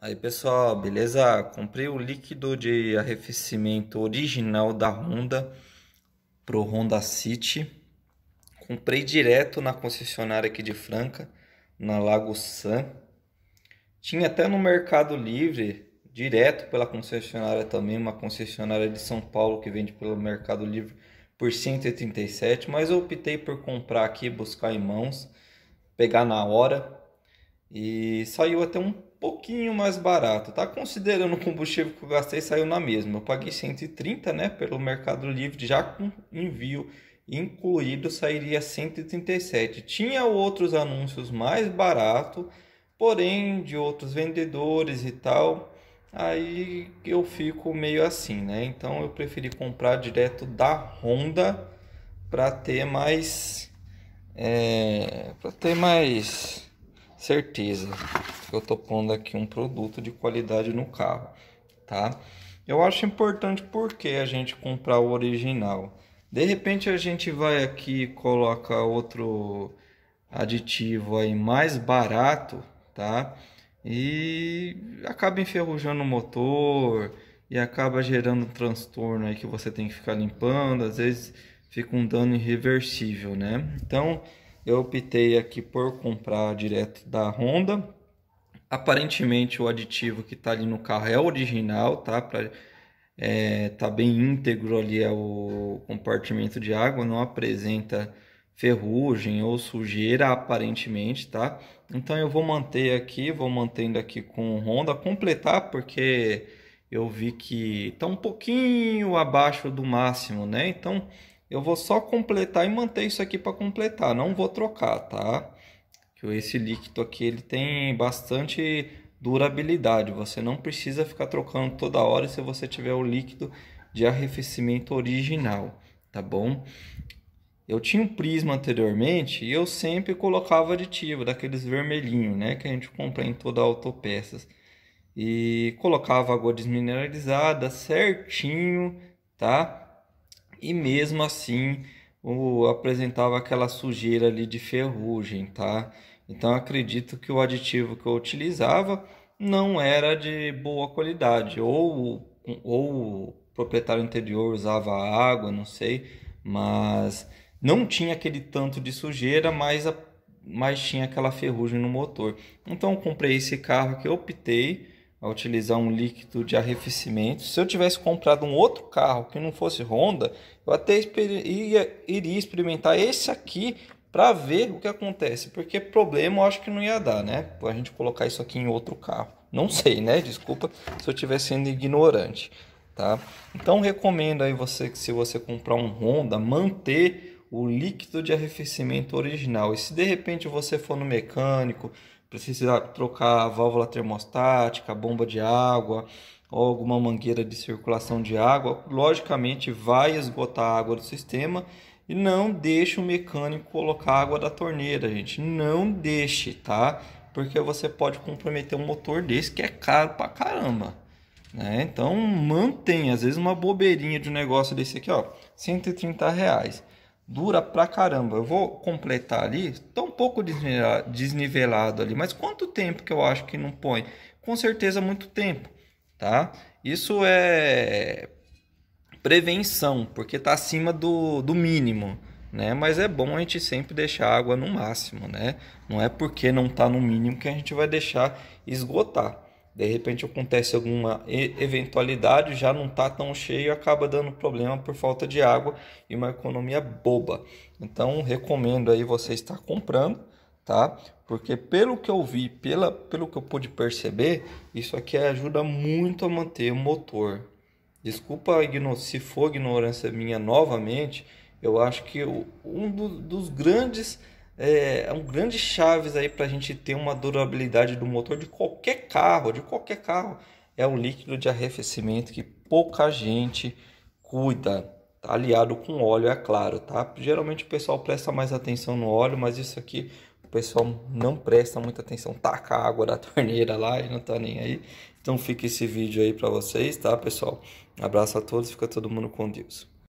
Aí pessoal, beleza? Comprei o líquido de arrefecimento original da Honda pro Honda City. Comprei direto na concessionária aqui de Franca, na Lago San. Tinha até no Mercado Livre, direto pela concessionária também, uma concessionária de São Paulo que vende pelo Mercado Livre por 137, mas eu optei por comprar aqui, buscar em mãos, pegar na hora e saiu até um pouquinho mais barato, tá? Considerando o combustível que eu gastei, saiu na mesma. Eu paguei 130, né, pelo Mercado Livre já com envio incluído, sairia 137. Tinha outros anúncios mais barato, porém de outros vendedores e tal. Aí eu fico meio assim, né? Então eu preferi comprar direto da Honda para ter mais é, para ter mais certeza que eu estou pondo aqui um produto de qualidade no carro, tá? Eu acho importante porque a gente comprar o original. De repente a gente vai aqui e coloca outro aditivo aí mais barato, tá? E acaba enferrujando o motor e acaba gerando um transtorno aí que você tem que ficar limpando, às vezes fica um dano irreversível, né? Então, eu optei aqui por comprar direto da Honda. Aparentemente o aditivo que está ali no carro é original, tá? Pra, é, tá bem íntegro ali é o compartimento de água, não apresenta ferrugem ou sujeira aparentemente, tá? Então eu vou manter aqui, vou mantendo aqui com Honda, completar porque eu vi que tá um pouquinho abaixo do máximo, né? Então eu vou só completar e manter isso aqui para completar, não vou trocar, tá? Que Esse líquido aqui ele tem bastante durabilidade, você não precisa ficar trocando toda hora se você tiver o líquido de arrefecimento original, tá bom? Eu tinha um prisma anteriormente e eu sempre colocava aditivo daqueles vermelhinhos, né, que a gente compra em toda a autopeças. E colocava água desmineralizada certinho, tá? e mesmo assim o, apresentava aquela sujeira ali de ferrugem, tá? Então acredito que o aditivo que eu utilizava não era de boa qualidade, ou, ou o proprietário anterior usava água, não sei, mas não tinha aquele tanto de sujeira, mas, a, mas tinha aquela ferrugem no motor. Então comprei esse carro que eu optei a utilizar um líquido de arrefecimento. Se eu tivesse comprado um outro carro que não fosse Honda, eu até iria, iria experimentar esse aqui para ver o que acontece, porque problema eu acho que não ia dar, né? A gente colocar isso aqui em outro carro. Não sei, né? Desculpa se eu estiver sendo ignorante, tá? Então recomendo aí você que se você comprar um Honda, manter o líquido de arrefecimento original. E se de repente você for no mecânico, precisar trocar a válvula termostática, bomba de água ou alguma mangueira de circulação de água, logicamente vai esgotar a água do sistema e não deixe o mecânico colocar água da torneira, gente. Não deixe, tá? Porque você pode comprometer um motor desse que é caro pra caramba. Né? Então mantenha, às vezes uma bobeirinha de um negócio desse aqui, ó, 130 reais dura pra caramba. Eu vou completar ali, tá um pouco desnivelado ali, mas quanto tempo que eu acho que não põe? Com certeza muito tempo, tá? Isso é prevenção, porque tá acima do, do mínimo, né? Mas é bom a gente sempre deixar a água no máximo, né? Não é porque não tá no mínimo que a gente vai deixar esgotar de repente acontece alguma eventualidade, já não está tão cheio, acaba dando problema por falta de água e uma economia boba. Então recomendo aí você estar comprando, tá? Porque pelo que eu vi, pela, pelo que eu pude perceber, isso aqui ajuda muito a manter o motor. Desculpa se for ignorância minha novamente, eu acho que um dos grandes é, é, um grande chaves aí para a gente ter uma durabilidade do motor de qualquer carro, de qualquer carro, é o líquido de arrefecimento que pouca gente cuida, tá? aliado com óleo, é claro, tá? Geralmente o pessoal presta mais atenção no óleo, mas isso aqui o pessoal não presta muita atenção, taca a água da torneira lá e não tá nem aí. Então fica esse vídeo aí para vocês, tá, pessoal? Abraço a todos, fica todo mundo com Deus.